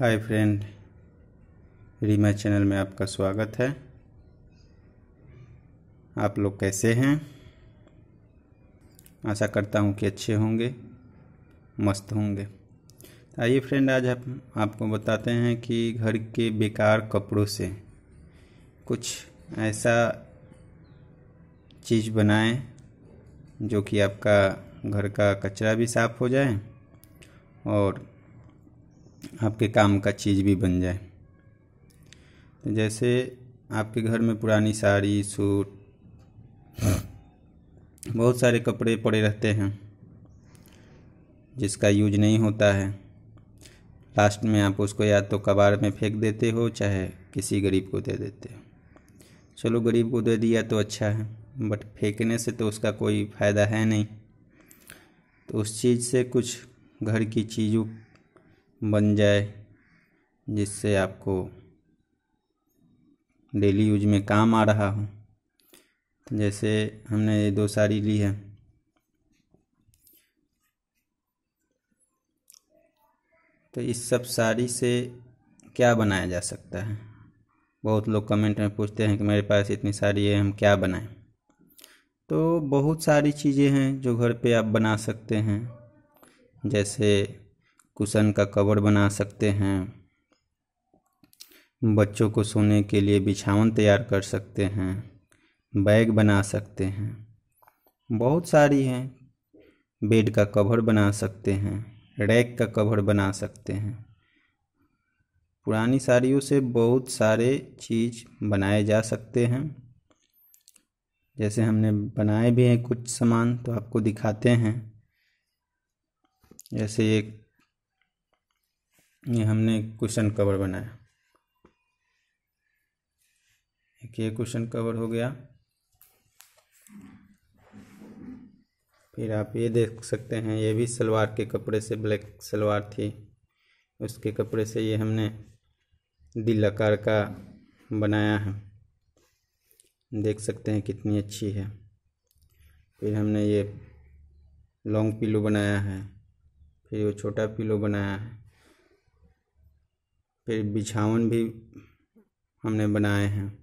hi friend Reema channel में आपका स्वागत है आप लोग कैसे हैं आशा करता हूँ कि अच्छे होंगे मस्त होंगे आइए फ्रेंड आज आप आपको बताते हैं कि घर के बेकार कपड़ों से कुछ ऐसा चीज़ बनाएं जो कि आपका घर का कचरा भी साफ़ हो जाए और आपके काम का चीज़ भी बन जाए तो जैसे आपके घर में पुरानी साड़ी सूट बहुत सारे कपड़े पड़े रहते हैं जिसका यूज नहीं होता है लास्ट में आप उसको या तो कबाड़ में फेंक देते हो चाहे किसी गरीब को दे देते हो चलो गरीब को दे दिया तो अच्छा है बट फेंकने से तो उसका कोई फ़ायदा है नहीं तो उस चीज़ से कुछ घर की चीज़ों बन जाए जिससे आपको डेली यूज में काम आ रहा हो जैसे हमने ये दो साड़ी ली है तो इस सब साड़ी से क्या बनाया जा सकता है बहुत लोग कमेंट में पूछते हैं कि मेरे पास इतनी साड़ी है हम क्या बनाएं तो बहुत सारी चीज़ें हैं जो घर पे आप बना सकते हैं जैसे कुशन का कवर बना सकते हैं बच्चों को सोने के लिए बिछावन तैयार कर सकते हैं बैग बना सकते हैं बहुत सारी हैं बेड का कवर बना सकते हैं रैक का कवर बना सकते हैं पुरानी साड़ियों से बहुत सारे चीज़ बनाए जा सकते हैं जैसे हमने बनाए भी हैं कुछ सामान तो आपको दिखाते हैं जैसे एक ये हमने क्वेश्चन कवर बनाया एक ये क्वेश्चन कवर हो गया फिर आप ये देख सकते हैं ये भी सलवार के कपड़े से ब्लैक सलवार थी उसके कपड़े से ये हमने दिल आकार का बनाया है देख सकते हैं कितनी अच्छी है फिर हमने ये लॉन्ग पिलो बनाया है फिर वो छोटा पिलो बनाया है फिर बिछावन भी हमने बनाए हैं